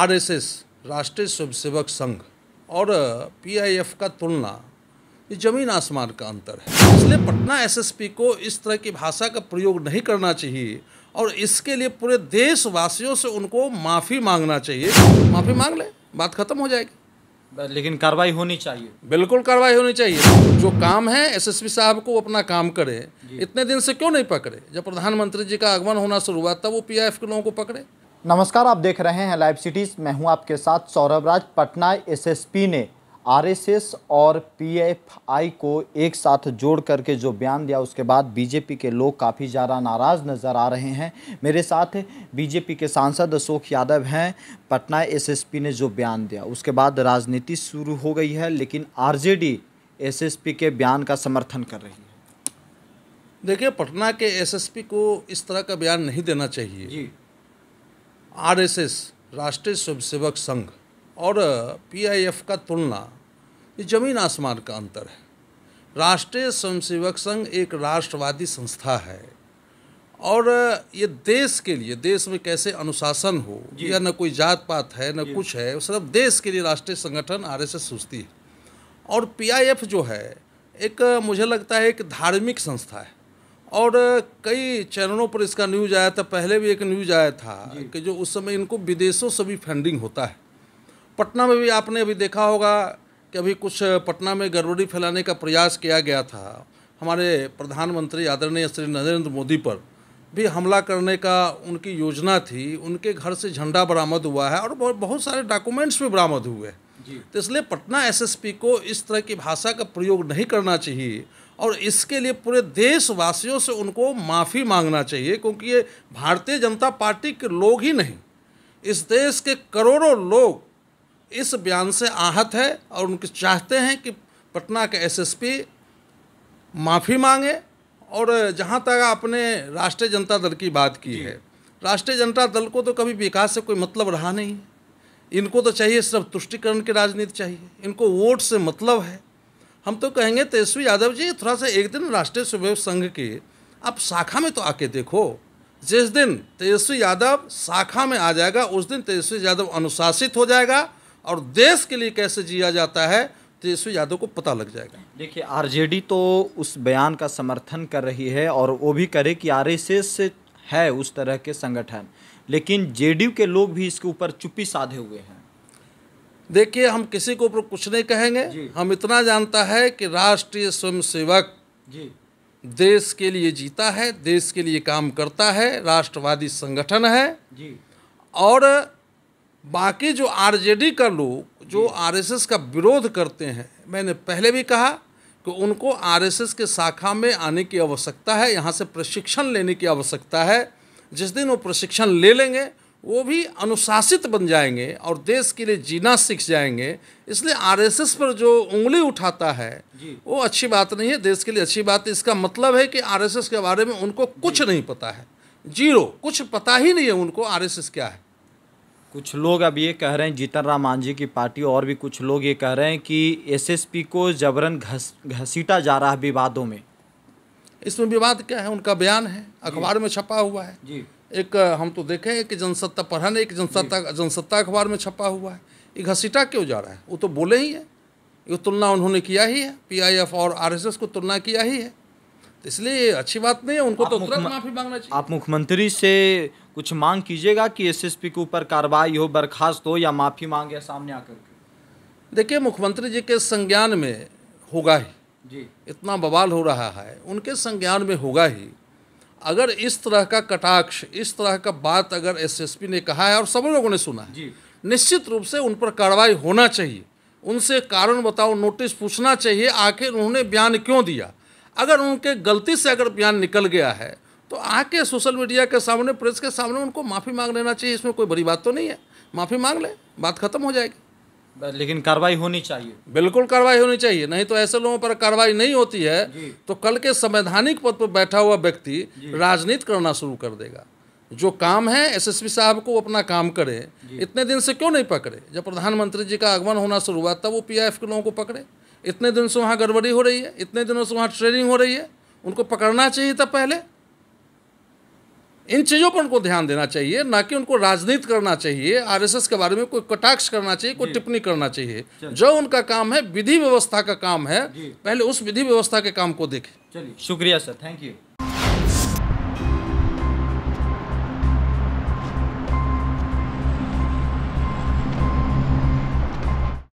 RSS राष्ट्रीय स्वयंसेवक संघ और पीआईएफ का तुलना ये जमीन आसमान का अंतर है इसलिए पटना एसएसपी को इस तरह की भाषा का प्रयोग नहीं करना चाहिए और इसके लिए पूरे देशवासियों से उनको माफ़ी मांगना चाहिए माफ़ी मांग ले बात खत्म हो जाएगी लेकिन कार्रवाई होनी चाहिए बिल्कुल कार्रवाई होनी चाहिए जो काम है एसएसपी साहब को अपना काम करे इतने दिन से क्यों नहीं पकड़े जब प्रधानमंत्री जी का आगमन होना शुरू हुआ तब वो पीआईएफ के लोगों को पकड़े नमस्कार आप देख रहे हैं लाइव सिटीज़ मैं हूं आपके साथ सौरभ राज पटना एसएसपी ने आरएसएस और पीएफआई को एक साथ जोड़ करके जो बयान दिया उसके बाद बीजेपी के लोग काफ़ी ज़्यादा नाराज़ नज़र आ रहे हैं मेरे साथ बीजेपी के सांसद अशोक यादव हैं पटना एसएसपी ने जो बयान दिया उसके बाद राजनीति शुरू हो गई है लेकिन आरजेडी एसएसपी के बयान का समर्थन कर रही है देखिए पटना के एस को इस तरह का बयान नहीं देना चाहिए जी आरएसएस राष्ट्रीय स्वयंसेवक संघ और पीआईएफ का तुलना ये जमीन आसमान का अंतर है राष्ट्रीय स्वयंसेवक संघ एक राष्ट्रवादी संस्था है और ये देश के लिए देश में कैसे अनुशासन हो या न कोई जात पात है न कुछ है सिर्फ देश के लिए राष्ट्रीय संगठन आर एस एस सोचती है और पी आई एफ जो है एक मुझे लगता है एक धार्मिक संस्था है और कई चैनलों पर इसका न्यूज आया था पहले भी एक न्यूज आया था कि जो उस समय इनको विदेशों से भी फंडिंग होता है पटना में भी आपने अभी देखा होगा कि अभी कुछ पटना में गड़बड़ी फैलाने का प्रयास किया गया था हमारे प्रधानमंत्री आदरणीय श्री नरेंद्र मोदी पर भी हमला करने का उनकी योजना थी उनके घर से झंडा बरामद हुआ है और बहुत सारे डॉक्यूमेंट्स भी बरामद हुए हैं तो इसलिए पटना एसएसपी को इस तरह की भाषा का प्रयोग नहीं करना चाहिए और इसके लिए पूरे देशवासियों से उनको माफ़ी मांगना चाहिए क्योंकि ये भारतीय जनता पार्टी के लोग ही नहीं इस देश के करोड़ों लोग इस बयान से आहत है और उनके चाहते हैं कि पटना के एसएसपी माफ़ी मांगे और जहाँ तक आपने राष्ट्रीय जनता दल की बात की है राष्ट्रीय जनता दल को तो कभी विकास से कोई मतलब रहा नहीं इनको तो चाहिए सिर्फ तुष्टिकरण की राजनीति चाहिए इनको वोट से मतलब है हम तो कहेंगे तेजस्वी यादव जी थोड़ा सा एक दिन राष्ट्रीय स्वयं संघ की आप शाखा में तो आके देखो जिस दिन तेजस्वी यादव शाखा में आ जाएगा उस दिन तेजस्वी यादव अनुशासित हो जाएगा और देश के लिए कैसे जिया जाता है तेजस्वी यादव को पता लग जाएगा देखिए आरजेडी तो उस बयान का समर्थन कर रही है और वो भी करे कि आरएसएस है उस तरह के संगठन लेकिन जेडीयू के लोग भी इसके ऊपर चुप्पी साधे हुए हैं देखिए हम किसी के ऊपर कुछ नहीं कहेंगे हम इतना जानता है कि राष्ट्रीय स्वयंसेवक देश के लिए जीता है देश के लिए काम करता है राष्ट्रवादी संगठन है जी। और बाकी जो आरजेडी का लोग जो आरएसएस का विरोध करते हैं मैंने पहले भी कहा कि उनको आरएसएस के शाखा में आने की आवश्यकता है यहाँ से प्रशिक्षण लेने की आवश्यकता है जिस दिन वो प्रशिक्षण ले लेंगे वो भी अनुशासित बन जाएंगे और देश के लिए जीना सीख जाएंगे इसलिए आरएसएस पर जो उंगली उठाता है वो अच्छी बात नहीं है देश के लिए अच्छी बात इसका मतलब है कि आरएसएस के बारे में उनको कुछ नहीं पता है जीरो कुछ पता ही नहीं है उनको आरएसएस क्या है कुछ लोग अब ये कह रहे हैं जीतन राम मांझी की पार्टी और भी कुछ लोग ये कह रहे हैं कि एस को जबरन घस घसीटा जा रहा है विवादों में इसमें विवाद क्या है उनका बयान है अखबार में छपा हुआ है जी एक हम तो देखें कि जनसत्ता पढ़ा नहीं एक जनसत्ता जनसत्ता अखबार में छपा हुआ है ये घसीटा क्यों जा रहा है वो तो बोले ही है ये तुलना उन्होंने किया ही है पीआईएफ और आरएसएस को तुलना किया ही है तो इसलिए अच्छी बात नहीं है उनको तो तुरंत माफी मांगना चाहिए आप मुख्यमंत्री से कुछ मांग कीजिएगा कि एस के ऊपर कार्रवाई हो बर्खास्त हो या माफी मांगे सामने आकर के देखिए मुख्यमंत्री जी के संज्ञान में होगा ही जी इतना बवाल हो रहा है उनके संज्ञान में होगा ही अगर इस तरह का कटाक्ष इस तरह का बात अगर एसएसपी ने कहा है और सब लोगों ने सुना है निश्चित रूप से उन पर कार्रवाई होना चाहिए उनसे कारण बताओ नोटिस पूछना चाहिए आखिर उन्होंने बयान क्यों दिया अगर उनके गलती से अगर बयान निकल गया है तो आके सोशल मीडिया के सामने प्रेस के सामने उनको माफ़ी मांग लेना चाहिए इसमें कोई बड़ी बात तो नहीं है माफ़ी मांग लें बात खत्म हो जाएगी लेकिन कार्रवाई होनी चाहिए बिल्कुल कार्रवाई होनी चाहिए नहीं तो ऐसे लोगों पर कार्रवाई नहीं होती है तो कल के संवैधानिक पद पर बैठा हुआ व्यक्ति राजनीति करना शुरू कर देगा जो काम है एसएसपी साहब को अपना काम करे इतने दिन से क्यों नहीं पकड़े जब प्रधानमंत्री जी का आगमन होना शुरू हुआ तब वो पीआईएफ के लोगों को पकड़े इतने दिन से वहाँ गड़बड़ी हो रही है इतने दिनों से वहाँ ट्रेनिंग हो रही है उनको पकड़ना चाहिए था पहले इन चीज़ों पर उनको ध्यान देना चाहिए ना कि उनको राजनीति करना चाहिए आरएसएस के बारे में कोई कटाक्ष करना चाहिए कोई टिप्पणी करना चाहिए जो उनका काम है विधि व्यवस्था का काम है पहले उस विधि व्यवस्था के काम को देखें चलिए शुक्रिया सर थैंक यू